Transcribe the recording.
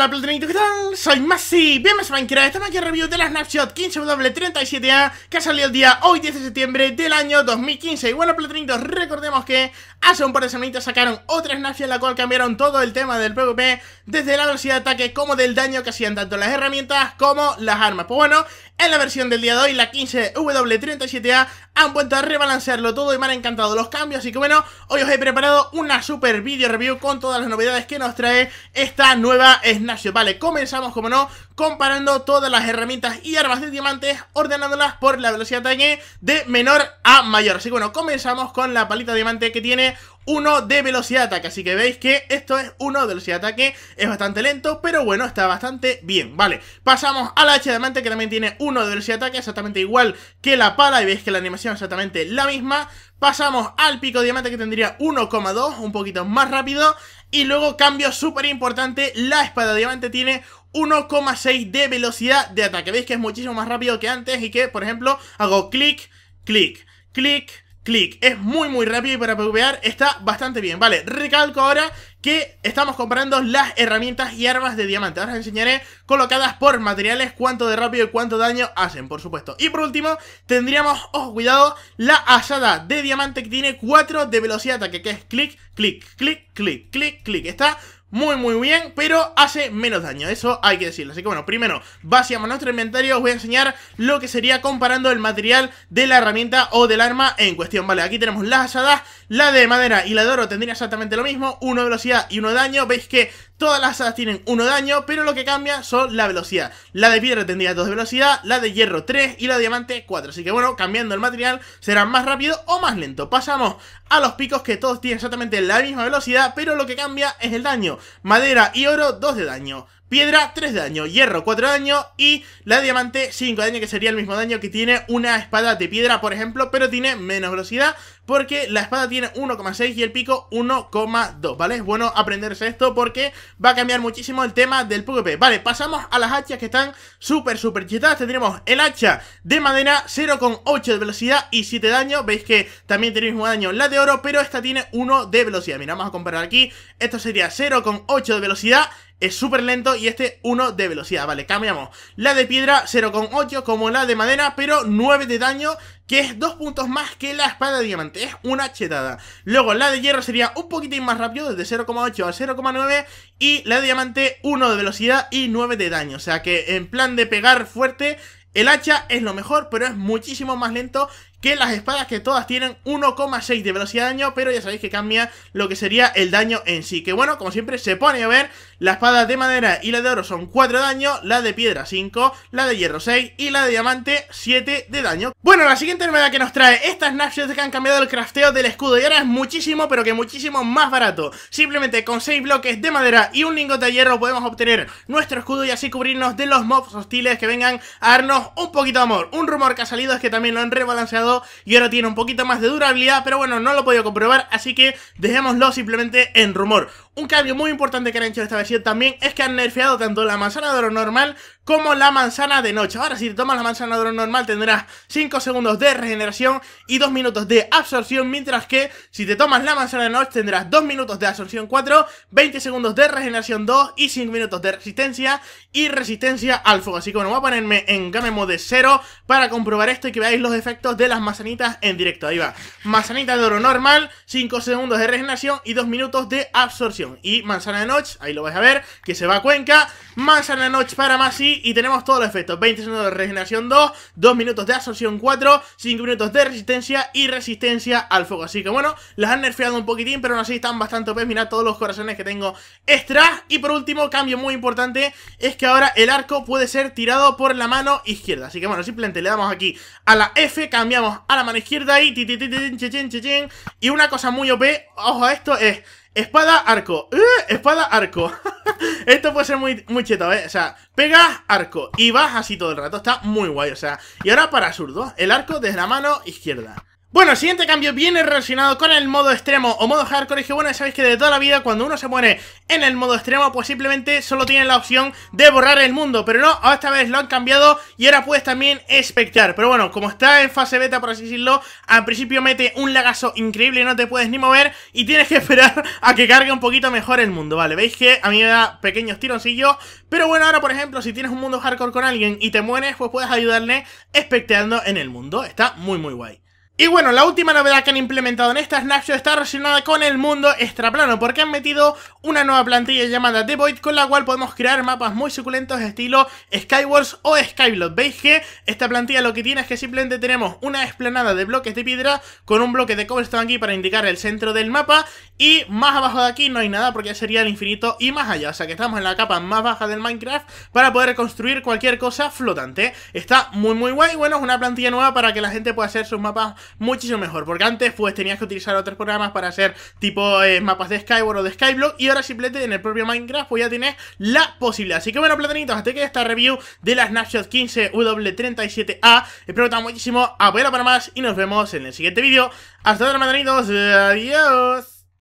Hola Platonito, ¿qué tal? Soy Masi, bienvenidos a Minecraft, estamos aquí en review de la Snapshot 15W37A que ha salido el día hoy 10 de septiembre del año 2015 Y bueno Platonito, recordemos que hace un par de semanas sacaron otra Snapshot en la cual cambiaron todo el tema del PvP Desde la velocidad de ataque como del daño que hacían tanto las herramientas como las armas Pues bueno, en la versión del día de hoy, la 15W37A han vuelto a rebalancearlo todo y me han encantado los cambios Así que bueno, hoy os he preparado una super video review con todas las novedades que nos trae esta nueva Snapshot Vale, comenzamos, como no, comparando todas las herramientas y armas de diamantes, ordenándolas por la velocidad de ataque de menor a mayor. Así que bueno, comenzamos con la palita de diamante que tiene uno de velocidad de ataque, así que veis que esto es uno de velocidad de ataque, es bastante lento, pero bueno, está bastante bien, vale. Pasamos al la hacha de diamante que también tiene uno de velocidad de ataque, exactamente igual que la pala y veis que la animación es exactamente la misma. Pasamos al pico de diamante que tendría 1,2, un poquito más rápido. Y luego, cambio súper importante, la espada diamante tiene 1,6 de velocidad de ataque. Veis que es muchísimo más rápido que antes y que, por ejemplo, hago clic, clic, clic, es muy muy rápido y para PvPar está bastante bien. Vale, recalco ahora que estamos comprando las herramientas y armas de diamante. Ahora os enseñaré colocadas por materiales cuánto de rápido y cuánto daño hacen, por supuesto. Y por último, tendríamos, ojo, cuidado, la asada de diamante que tiene 4 de velocidad de ataque, que es clic, clic, clic, clic, clic, clic. Está muy muy bien, pero hace menos daño, eso hay que decirlo. Así que bueno, primero, vaciamos nuestro inventario, os voy a enseñar lo que sería comparando el material de la herramienta o del arma en cuestión. Vale, aquí tenemos las asadas, la de madera y la de oro tendrían exactamente lo mismo, de velocidad y de daño, veis que todas las asadas tienen de daño, pero lo que cambia son la velocidad. La de piedra tendría dos de velocidad, la de hierro 3 y la de diamante 4, así que bueno, cambiando el material será más rápido o más lento. Pasamos a los picos que todos tienen exactamente la misma velocidad, pero lo que cambia es el daño. Madera y oro, 2 de daño. Piedra, 3 de daño. Hierro, 4 de daño. Y la diamante, 5 de daño, que sería el mismo daño que tiene una espada de piedra, por ejemplo, pero tiene menos velocidad porque la espada tiene 1,6 y el pico 1,2, ¿vale? Es bueno aprenderse esto porque va a cambiar muchísimo el tema del PvP. Vale, pasamos a las hachas que están súper, súper chetadas Tendremos el hacha de madera, 0,8 de velocidad y 7 de daño. Veis que también tenemos mismo daño la de oro, pero esta tiene 1 de velocidad. Mira, vamos a comparar aquí. Esto sería 0,8 de velocidad es súper lento y este 1 de velocidad. Vale, cambiamos la de piedra 0,8 como la de madera, pero 9 de daño, que es 2 puntos más que la espada de diamante. Es una chetada. Luego la de hierro sería un poquitín más rápido, desde 0,8 a 0,9 y la de diamante 1 de velocidad y 9 de daño. O sea que en plan de pegar fuerte... El hacha es lo mejor, pero es muchísimo más lento que las espadas que todas tienen 1,6 de velocidad de daño, pero ya sabéis que cambia lo que sería el daño en sí. Que bueno, como siempre se pone a ver, la espada de madera y la de oro son 4 de daño, la de piedra 5, la de hierro 6 y la de diamante 7 de daño. Bueno, la siguiente novedad que nos trae estas snapshots que han cambiado el crafteo del escudo y ahora es muchísimo, pero que muchísimo más barato. Simplemente con 6 bloques de madera y un lingote de hierro podemos obtener nuestro escudo y así cubrirnos de los mobs hostiles que vengan a darnos un poquito de amor. Un rumor que ha salido es que también lo han rebalanceado y ahora tiene un poquito más de durabilidad, pero bueno, no lo he podido comprobar, así que dejémoslo simplemente en rumor. Un cambio muy importante que han hecho esta versión también es que han nerfeado tanto la manzana de oro normal como la manzana de noche. Ahora si te tomas la manzana de oro normal tendrás 5 segundos de regeneración y 2 minutos de absorción, mientras que si te tomas la manzana de noche tendrás 2 minutos de absorción 4, 20 segundos de regeneración 2 y 5 minutos de resistencia y resistencia al fuego. Así que bueno, voy a ponerme en game mode 0 para comprobar esto y que veáis los efectos de las manzanitas en directo. Ahí va, manzanita de oro normal, 5 segundos de regeneración y 2 minutos de absorción. Y Manzana de Noche, ahí lo vais a ver, que se va a Cuenca. Manzana de Noche para Masi y tenemos todos los efectos. 20 segundos de regeneración 2, 2 minutos de absorción 4, 5 minutos de resistencia y resistencia al fuego. Así que bueno, las han nerfeado un poquitín, pero aún así están bastante OP. Mirad todos los corazones que tengo extra. Y por último, cambio muy importante, es que ahora el arco puede ser tirado por la mano izquierda. Así que bueno, simplemente le damos aquí a la F, cambiamos a la mano izquierda y... Y una cosa muy OP, ojo a esto, es Espada, arco. ¡Eh! Espada, arco. Esto puede ser muy, muy cheto, ¿eh? O sea, pegas, arco. Y vas así todo el rato. Está muy guay, o sea. Y ahora para zurdo. El arco desde la mano izquierda. Bueno, siguiente cambio viene relacionado con el modo extremo o modo hardcore, y que bueno, sabéis que de toda la vida cuando uno se muere en el modo extremo, pues simplemente solo tiene la opción de borrar el mundo, pero no, esta vez lo han cambiado y ahora puedes también espectar, pero bueno, como está en fase beta, por así decirlo, al principio mete un lagazo increíble, no te puedes ni mover y tienes que esperar a que cargue un poquito mejor el mundo, ¿vale? Veis que a mí me da pequeños tironcillos, pero bueno, ahora por ejemplo, si tienes un mundo hardcore con alguien y te mueres, pues puedes ayudarle especteando en el mundo, está muy muy guay. Y bueno, la última novedad que han implementado en esta snapshot está relacionada con el mundo extraplano, porque han metido una nueva plantilla llamada The Void, con la cual podemos crear mapas muy suculentos estilo Skywars o Skyblock. ¿Veis que esta plantilla lo que tiene es que simplemente tenemos una esplanada de bloques de piedra con un bloque de cobblestone aquí para indicar el centro del mapa y más abajo de aquí no hay nada porque ya sería el infinito y más allá, o sea que estamos en la capa más baja del Minecraft para poder construir cualquier cosa flotante. Está muy muy guay, bueno, es una plantilla nueva para que la gente pueda hacer sus mapas muchísimo mejor. Porque antes pues tenías que utilizar otros programas para hacer tipo eh, mapas de Skyward o de Skyblock. Y ahora simplemente en el propio Minecraft pues ya tienes la posibilidad. Así que bueno, platanitos, hasta que esta review de la Snapshot 15 W37A. Espero que gustado muchísimo. ver para más y nos vemos en el siguiente vídeo. Hasta ahora platanitos. Adiós.